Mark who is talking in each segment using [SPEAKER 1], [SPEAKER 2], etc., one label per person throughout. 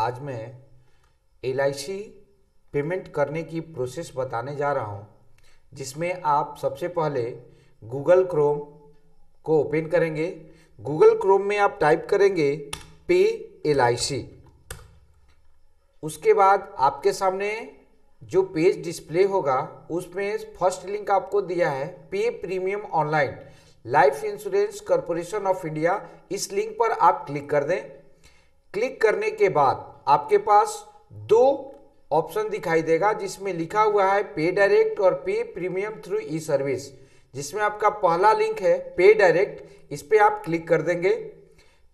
[SPEAKER 1] आज मैं L payment करने की प्रोसेस बताने जा रहा हूँ जिसमें आप सबसे पहले गूगल क्रोम को ओपन करेंगे गूगल क्रोम में आप टाइप करेंगे पे एल उसके बाद आपके सामने जो पेज डिस्प्ले होगा उसमें फर्स्ट लिंक आपको दिया है pay premium online life insurance corporation of India इस लिंक पर आप क्लिक कर दें क्लिक करने के बाद आपके पास दो ऑप्शन दिखाई देगा जिसमें लिखा हुआ है पे डायरेक्ट और पे प्रीमियम थ्रू ई सर्विस जिसमें आपका पहला लिंक है पे डायरेक्ट इस पर आप क्लिक कर देंगे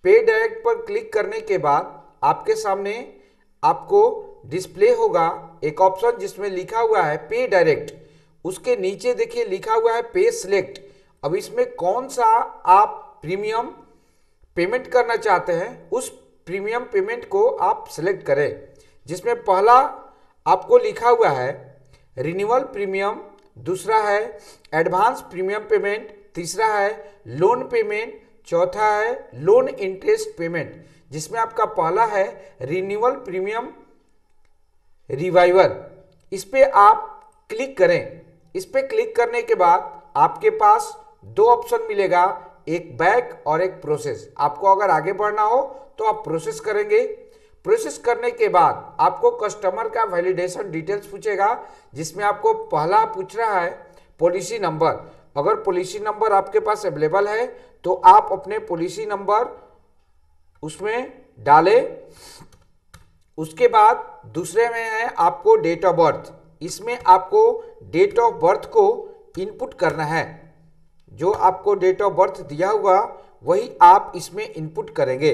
[SPEAKER 1] पे डायरेक्ट पर क्लिक करने के बाद आपके सामने आपको डिस्प्ले होगा एक ऑप्शन जिसमें लिखा हुआ है पे डायरेक्ट उसके नीचे देखिए लिखा हुआ है पे सिलेक्ट अब इसमें कौन सा आप प्रीमियम पेमेंट करना चाहते हैं उस प्रीमियम पेमेंट को आप सेलेक्ट करें जिसमें पहला आपको लिखा हुआ है रिन्यूअल प्रीमियम दूसरा है एडवांस प्रीमियम पेमेंट तीसरा है लोन पेमेंट चौथा है लोन इंटरेस्ट पेमेंट जिसमें आपका पहला है रिन्यूअल प्रीमियम रिवाइवल इस पर आप क्लिक करें इस पर क्लिक करने के बाद आपके पास दो ऑप्शन मिलेगा एक बैक और एक प्रोसेस आपको अगर आगे बढ़ना हो तो आप प्रोसेस करेंगे प्रोसेस करने के बाद आपको कस्टमर का वैलिडेशन डिटेल्स पूछेगा जिसमें आपको पहला पूछ रहा है पॉलिसी नंबर अगर पॉलिसी नंबर आपके पास अवेलेबल है तो आप अपने पॉलिसी नंबर उसमें डालें उसके बाद दूसरे में है आपको डेट ऑफ बर्थ इसमें आपको डेट ऑफ बर्थ को इनपुट करना है जो आपको डेट ऑफ बर्थ दिया हुआ वही आप इसमें इनपुट करेंगे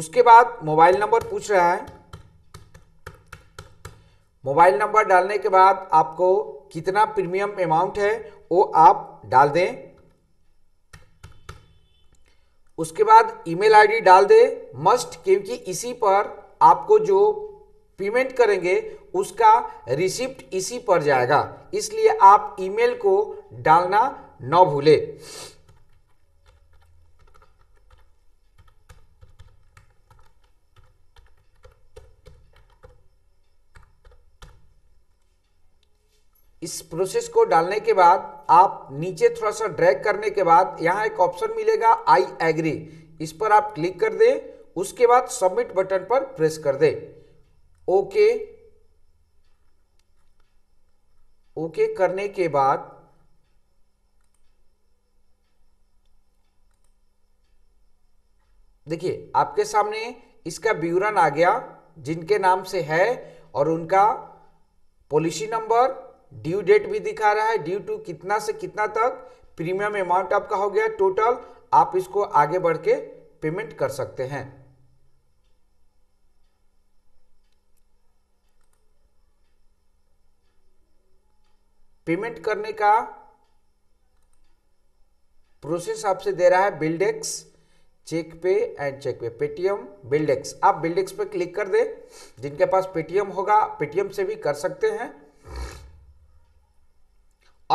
[SPEAKER 1] उसके बाद मोबाइल नंबर पूछ रहा है मोबाइल नंबर डालने के बाद आपको कितना प्रीमियम अमाउंट है वो आप डाल दें उसके बाद ईमेल आईडी डाल दें मस्ट क्योंकि इसी पर आपको जो पेमेंट करेंगे उसका रिसिप्ट इसी पर जाएगा इसलिए आप ईमेल को डालना न भूले इस प्रोसेस को डालने के बाद आप नीचे थोड़ा सा ड्रैग करने के बाद यहां एक ऑप्शन मिलेगा आई एग्री इस पर आप क्लिक कर दें उसके बाद सबमिट बटन पर प्रेस कर दें ओके ओके करने के बाद देखिए आपके सामने इसका विवरण आ गया जिनके नाम से है और उनका पॉलिसी नंबर ड्यू डेट भी दिखा रहा है ड्यू टू कितना से कितना तक प्रीमियम अमाउंट आपका हो गया टोटल आप इसको आगे बढ़ के पेमेंट कर सकते हैं पेमेंट करने का प्रोसेस आपसे दे रहा है BillDesk check pay and check pay Paytm BillDesk आप बिल्डेक्स पे क्लिक कर दे जिनके पास पेटीएम होगा पेटीएम से भी कर सकते हैं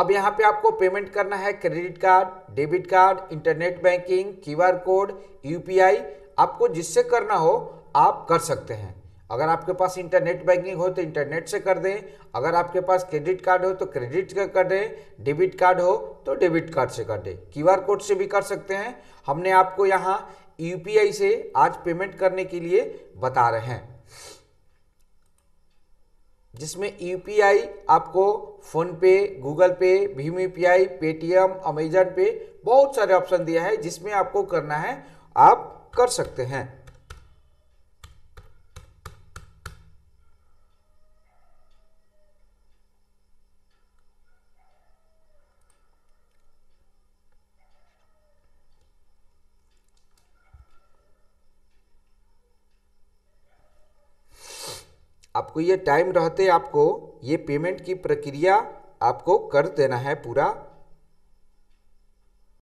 [SPEAKER 1] अब यहां पे आपको पेमेंट करना है credit card debit card internet banking QR code UPI आपको जिससे करना हो आप कर सकते हैं अगर आपके पास इंटरनेट बैंकिंग हो तो इंटरनेट से कर दें अगर आपके पास क्रेडिट कार्ड हो तो क्रेडिट से कर दें डेबिट कार्ड हो तो डेबिट कार्ड से कर दें क्यूआर कोड से भी कर सकते हैं हमने आपको यहाँ यूपीआई से आज पेमेंट करने के लिए बता रहे हैं जिसमें यूपीआई आपको फोन पे गूगल पे भीम आई पेटीएम अमेजन पे बहुत सारे ऑप्शन दिया है जिसमें आपको करना है आप कर सकते हैं आपको ये टाइम रहते आपको ये पेमेंट की प्रक्रिया आपको कर देना है पूरा